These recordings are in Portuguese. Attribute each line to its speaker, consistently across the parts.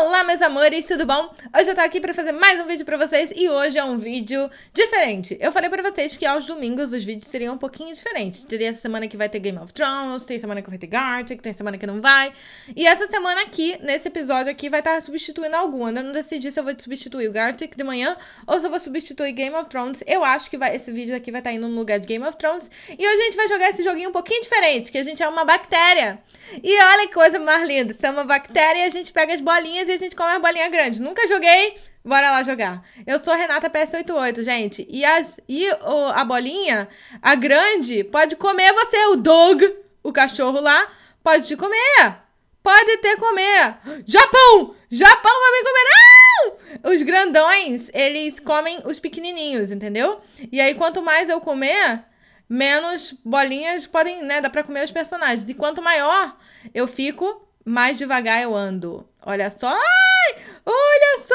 Speaker 1: Olá, meus amores, tudo bom? Hoje eu tô aqui pra fazer mais um vídeo pra vocês e hoje é um vídeo diferente. Eu falei pra vocês que aos domingos os vídeos seriam um pouquinho diferentes. Teria semana que vai ter Game of Thrones, tem semana que vai ter Gartic, tem semana que não vai. E essa semana aqui, nesse episódio aqui, vai estar tá substituindo algum. Eu não decidi se eu vou substituir o Gartic de manhã ou se eu vou substituir Game of Thrones. Eu acho que vai, esse vídeo aqui vai estar tá indo no lugar de Game of Thrones. E hoje a gente vai jogar esse joguinho um pouquinho diferente, que a gente é uma bactéria. E olha que coisa mais linda, você é uma bactéria e a gente pega as bolinhas desenho, gente, come é a bolinha grande. Nunca joguei, bora lá jogar. Eu sou Renata PS88, gente. E, as, e o, a bolinha, a grande, pode comer você, o dog, o cachorro lá, pode te comer. Pode ter comer. Japão! Japão vai me comer! Não! Os grandões, eles comem os pequenininhos, entendeu? E aí, quanto mais eu comer, menos bolinhas podem, né? Dá pra comer os personagens. E quanto maior eu fico, mais devagar eu ando. Olha só. Ai, olha só.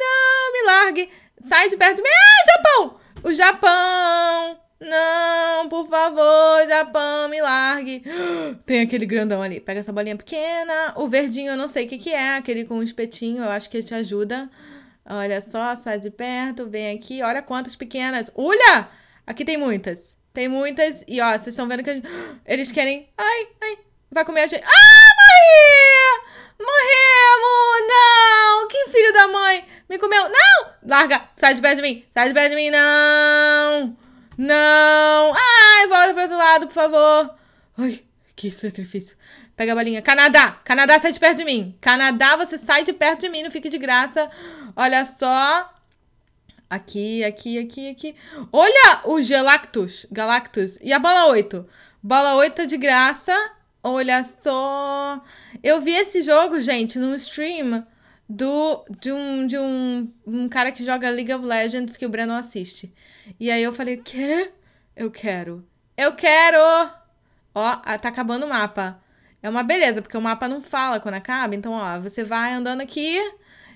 Speaker 1: Não, me largue. Sai de perto de ah, Ai, Japão. O Japão. Não, por favor, Japão, me largue. Tem aquele grandão ali. Pega essa bolinha pequena. O verdinho, eu não sei o que, que é. Aquele com o espetinho, eu acho que te ajuda. Olha só, sai de perto, vem aqui. Olha quantas pequenas. Olha! Aqui tem muitas. Tem muitas. E ó, vocês estão vendo que gente... eles querem. Ai, ai. Vai comer a gente. Ai! Ah! Morremos! Não! Que filho da mãe! Me comeu! Não! Larga! Sai de perto de mim! Sai de perto de mim! Não! Não! Ai, volta pro outro lado, por favor! Ai, que sacrifício! Pega a bolinha. Canadá! Canadá, sai de perto de mim! Canadá, você sai de perto de mim, não fique de graça. Olha só. Aqui, aqui, aqui, aqui. Olha o Gelactus, Galactus. E a bola 8. Bola 8 de graça. Olha só. Eu vi esse jogo, gente, num stream do de um de um, um cara que joga League of Legends que o Breno assiste. E aí eu falei: "Quê? Eu quero. Eu quero!" Ó, tá acabando o mapa. É uma beleza, porque o mapa não fala quando acaba. Então, ó, você vai andando aqui.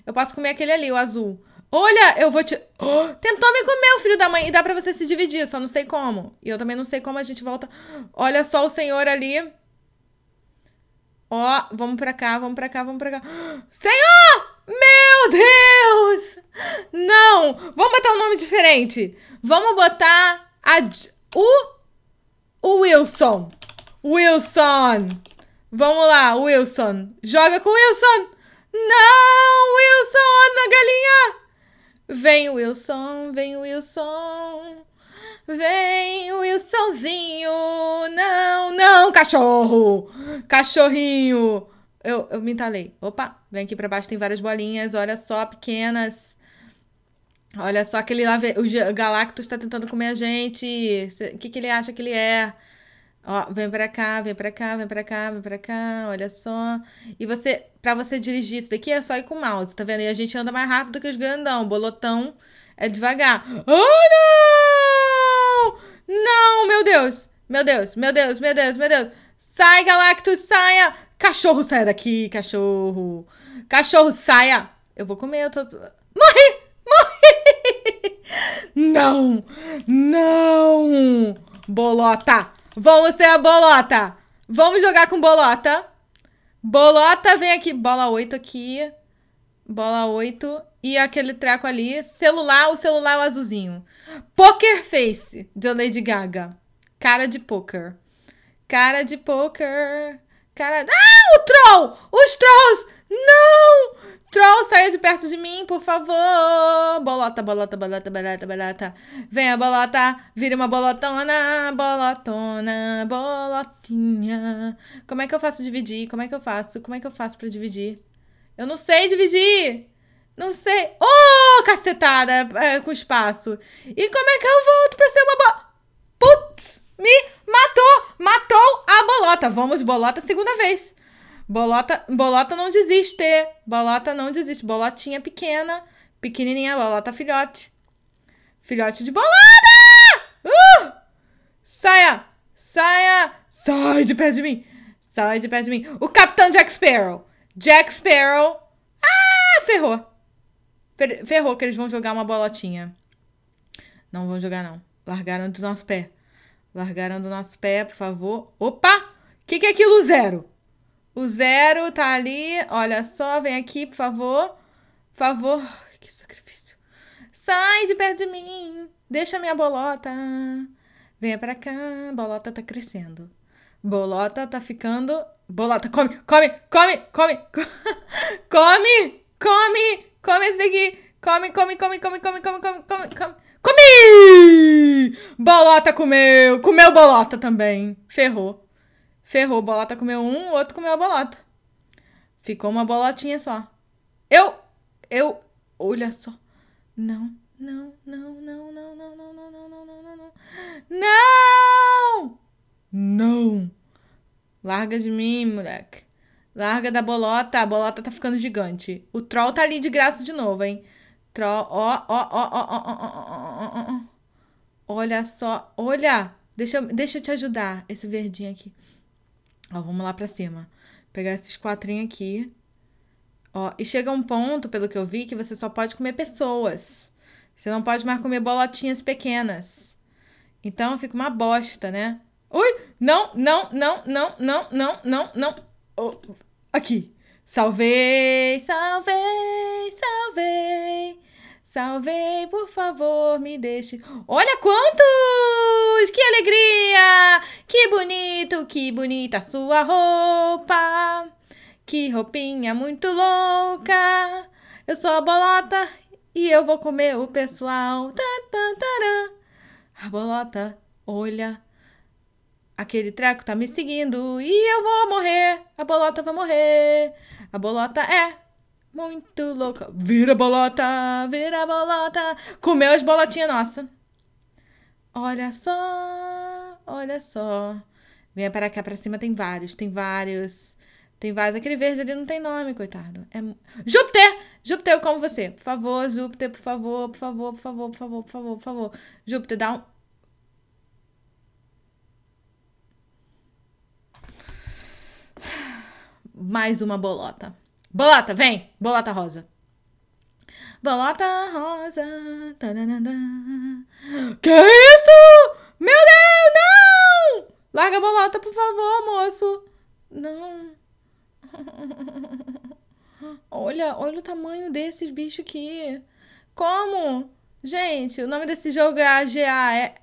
Speaker 1: Eu posso comer aquele ali, o azul. Olha, eu vou te. Oh, tentou me comer, o filho da mãe. E dá pra você se dividir, só não sei como. E eu também não sei como a gente volta. Olha só o senhor ali. Ó, vamos pra cá, vamos pra cá, vamos pra cá. Senhor! Meu Deus! Não! Vamos botar um nome diferente. Vamos botar a, o, o Wilson. Wilson! Vamos lá, Wilson. Joga com Wilson! Não, Wilson, a galinha! Vem, Wilson, vem, Wilson. Vem, Wilsonzinho! Não, não, cachorro! Cachorrinho! Eu, eu me entalei. Opa, vem aqui pra baixo, tem várias bolinhas. Olha só, pequenas. Olha só, aquele lá, o Galactus tá tentando comer a gente. O que, que ele acha que ele é? Ó, vem pra cá, vem pra cá, vem pra cá, vem pra cá, olha só. E você, pra você dirigir isso daqui é só ir com o mouse, tá vendo? E a gente anda mais rápido que os grandão, bolotão é devagar. Oh, não! Não, meu Deus! Meu Deus, meu Deus, meu Deus, meu Deus! Sai, Galactus, saia! Cachorro, saia daqui, cachorro! Cachorro, saia! Eu vou comer, eu tô... Morri! Morri! Não! Não! Bolota! Vamos ser a bolota! Vamos jogar com bolota! Bolota, vem aqui! Bola 8 aqui. Bola 8. E aquele treco ali. Celular, o celular é o azulzinho. Poker Face, de Lady Gaga. Cara de poker. Cara de poker. Cara. Ah, o troll! Os trolls! Não! Troll, saia de perto de mim, por favor! Bolota, bolota, bolota, bolota, bolota. Venha, bolota, vira uma bolotona, bolotona, bolotinha. Como é que eu faço dividir? Como é que eu faço? Como é que eu faço para dividir? Eu não sei dividir. Não sei. Ô, oh, cacetada é, com espaço. E como é que eu volto pra ser uma bola? Putz, me matou. Matou a bolota. Vamos, bolota, segunda vez. Bolota, bolota não desiste. Bolota não desiste. Bolotinha pequena, pequenininha, bolota filhote. Filhote de bolota! Uh! Saia! Saia! Sai de perto de mim! Sai de perto de mim! O Capitão Jack Sparrow! Jack Sparrow. Ah, ferrou. Ferrou que eles vão jogar uma bolotinha. Não vão jogar, não. Largaram do nosso pé. Largaram do nosso pé, por favor. Opa! O que, que é aquilo zero? O zero tá ali. Olha só, vem aqui, por favor. Por favor. Ai, que sacrifício. Sai de perto de mim. Deixa minha bolota. Venha pra cá. Bolota tá crescendo. Bolota tá ficando Bolota, come, come, come, come, come, come, come esse daqui. Come, come, come, come, come, come, come, come, come. Comi! Bolota comeu. Comeu bolota também. Ferrou. Ferrou. Bolota comeu um, o outro comeu a bolota. Ficou uma bolotinha só. Eu, eu, olha só. Não, não, não, não, não, não, não, não, não, não, não, não, não. Não! come Larga de mim, moleque. Larga da bolota. A bolota tá ficando gigante. O troll tá ali de graça de novo, hein? Troll. Ó, ó, ó, ó, ó, ó, ó, ó, ó. Olha só. Olha. Deixa eu, deixa eu te ajudar. Esse verdinho aqui. Ó, vamos lá pra cima. Pegar esses quatrinhos aqui. Ó, e chega um ponto, pelo que eu vi, que você só pode comer pessoas. Você não pode mais comer bolotinhas pequenas. Então fica uma bosta, né? Ui, não, não, não, não, não, não, não, não. Oh, aqui. Salvei, salvei, salvei. Salvei, por favor, me deixe. Olha quantos! Que alegria! Que bonito, que bonita sua roupa. Que roupinha muito louca. Eu sou a bolota e eu vou comer o pessoal. Tan, tan, taran. A bolota olha Aquele treco tá me seguindo e eu vou morrer. A bolota vai morrer. A bolota é muito louca. Vira bolota, vira bolota. Comeu as bolotinhas nossa. Olha só, olha só. Vem para cá para cima, tem vários, tem vários. Tem vários. Aquele verde ali não tem nome, coitado. É... Júpiter! Júpiter, eu como você. Por favor, Júpiter, por favor, por favor, por favor, por favor, por favor, por favor. Júpiter, dá um mais uma bolota. Bolota, vem! Bolota rosa. Bolota rosa. Tananana. Que isso? Meu Deus, não! Larga a bolota, por favor, moço. Não. Olha, olha o tamanho desses bichos aqui. Como? Gente, o nome desse jogo é AGAR.io.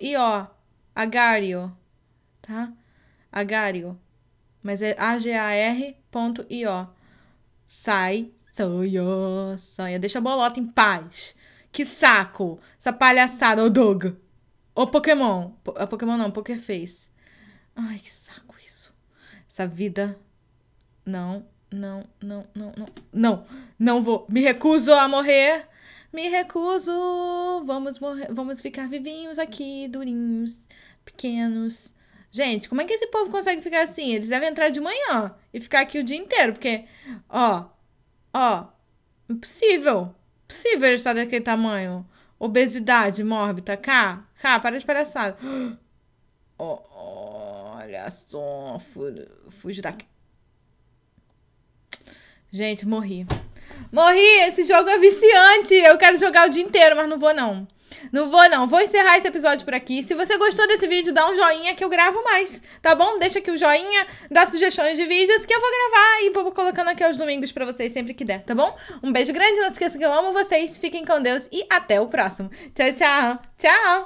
Speaker 1: É, Agario, tá? Agario. Mas é A-G-A-R.io. Sai, sonho, sonha. Deixa a bolota em paz. Que saco! Essa palhaçada, ô Doug! Ô Pokémon! P é Pokémon não, Pokéface. Ai, que saco isso. Essa vida. Não, não, não, não, não. Não, não vou. Me recuso a morrer. Me recuso. Vamos morrer. Vamos ficar vivinhos aqui, durinhos, pequenos. Gente, como é que esse povo consegue ficar assim? Eles devem entrar de manhã e ficar aqui o dia inteiro, porque, ó, ó, impossível. Impossível ele estar daquele tamanho. Obesidade mórbida, tá? cá, cá, para de palhaçada. Oh, olha só, fui daqui. Gente, morri. Morri! Esse jogo é viciante! Eu quero jogar o dia inteiro, mas não vou não. Não vou, não. Vou encerrar esse episódio por aqui. Se você gostou desse vídeo, dá um joinha que eu gravo mais, tá bom? Deixa aqui o joinha, dá sugestões de vídeos que eu vou gravar e vou colocando aqui aos domingos pra vocês sempre que der, tá bom? Um beijo grande, não se esqueça que eu amo vocês, fiquem com Deus e até o próximo. Tchau, tchau. Tchau!